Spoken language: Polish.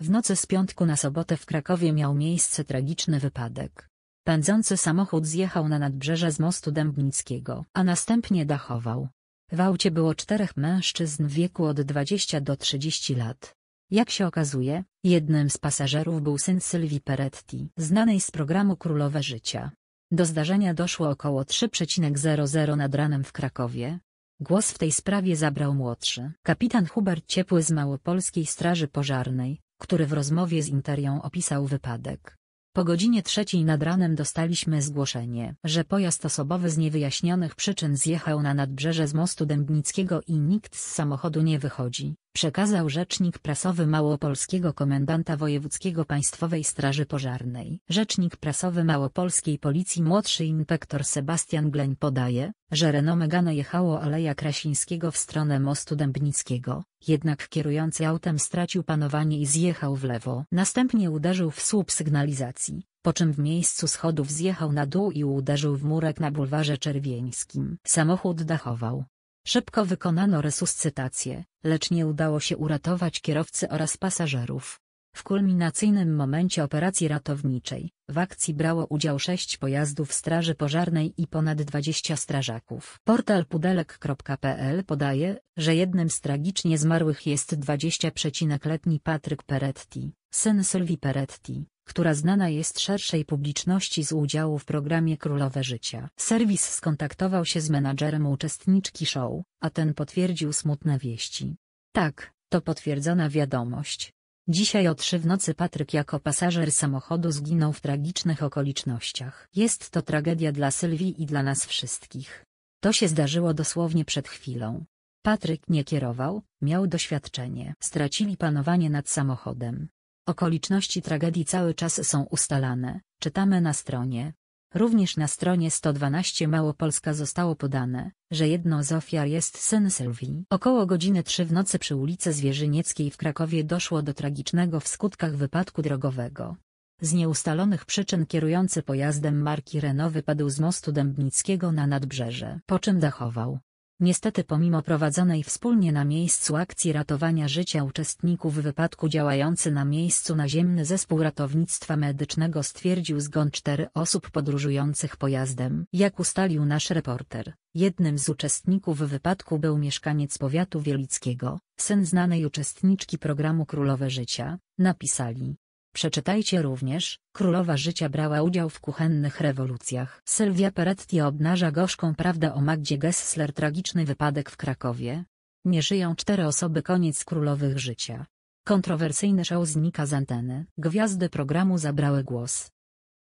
W nocy z piątku na sobotę w Krakowie miał miejsce tragiczny wypadek. Pędzący samochód zjechał na nadbrzeże z mostu Dębnickiego, a następnie dachował. W aucie było czterech mężczyzn w wieku od 20 do 30 lat. Jak się okazuje, jednym z pasażerów był syn Sylwii Peretti, znanej z programu Królowe Życia. Do zdarzenia doszło około 3,00 nad ranem w Krakowie. Głos w tej sprawie zabrał młodszy. Kapitan Hubert Ciepły z Małopolskiej Straży Pożarnej, który w rozmowie z Interią opisał wypadek. Po godzinie trzeciej nad ranem dostaliśmy zgłoszenie, że pojazd osobowy z niewyjaśnionych przyczyn zjechał na nadbrzeże z mostu Dębnickiego i nikt z samochodu nie wychodzi, przekazał rzecznik prasowy Małopolskiego Komendanta Wojewódzkiego Państwowej Straży Pożarnej. Rzecznik prasowy Małopolskiej Policji młodszy inspektor Sebastian Gleń podaje, że renome Megane jechało Aleja Krasińskiego w stronę mostu Dębnickiego, jednak kierujący autem stracił panowanie i zjechał w lewo. Następnie uderzył w słup sygnalizacji, po czym w miejscu schodów zjechał na dół i uderzył w murek na bulwarze czerwieńskim. Samochód dachował. Szybko wykonano resuscytację, lecz nie udało się uratować kierowcy oraz pasażerów. W kulminacyjnym momencie operacji ratowniczej, w akcji brało udział sześć pojazdów Straży Pożarnej i ponad 20 strażaków. Portal pudelek.pl podaje, że jednym z tragicznie zmarłych jest 20-letni Patryk Peretti, syn Sylwii Peretti, która znana jest szerszej publiczności z udziału w programie Królowe Życia. Serwis skontaktował się z menadżerem uczestniczki show, a ten potwierdził smutne wieści. Tak, to potwierdzona wiadomość. Dzisiaj o trzy w nocy Patryk jako pasażer samochodu zginął w tragicznych okolicznościach. Jest to tragedia dla Sylwii i dla nas wszystkich. To się zdarzyło dosłownie przed chwilą. Patryk nie kierował, miał doświadczenie. Stracili panowanie nad samochodem. Okoliczności tragedii cały czas są ustalane, czytamy na stronie. Również na stronie 112 Małopolska zostało podane, że jedną z ofiar jest syn Sylwii. Około godziny 3 w nocy przy ulicy Zwierzynieckiej w Krakowie doszło do tragicznego w skutkach wypadku drogowego. Z nieustalonych przyczyn kierujący pojazdem marki Renault wypadł z mostu Dębnickiego na nadbrzeże, po czym dachował. Niestety pomimo prowadzonej wspólnie na miejscu akcji ratowania życia uczestników wypadku działający na miejscu naziemny zespół ratownictwa medycznego stwierdził zgon cztery osób podróżujących pojazdem. Jak ustalił nasz reporter, jednym z uczestników wypadku był mieszkaniec powiatu wielickiego, syn znanej uczestniczki programu Królowe Życia, napisali, Przeczytajcie również, królowa życia brała udział w kuchennych rewolucjach. Sylwia Peretti obnaża gorzką prawdę o Magdzie Gessler tragiczny wypadek w Krakowie. Nie żyją cztery osoby koniec królowych życia. Kontrowersyjny show znika z anteny. Gwiazdy programu zabrały głos.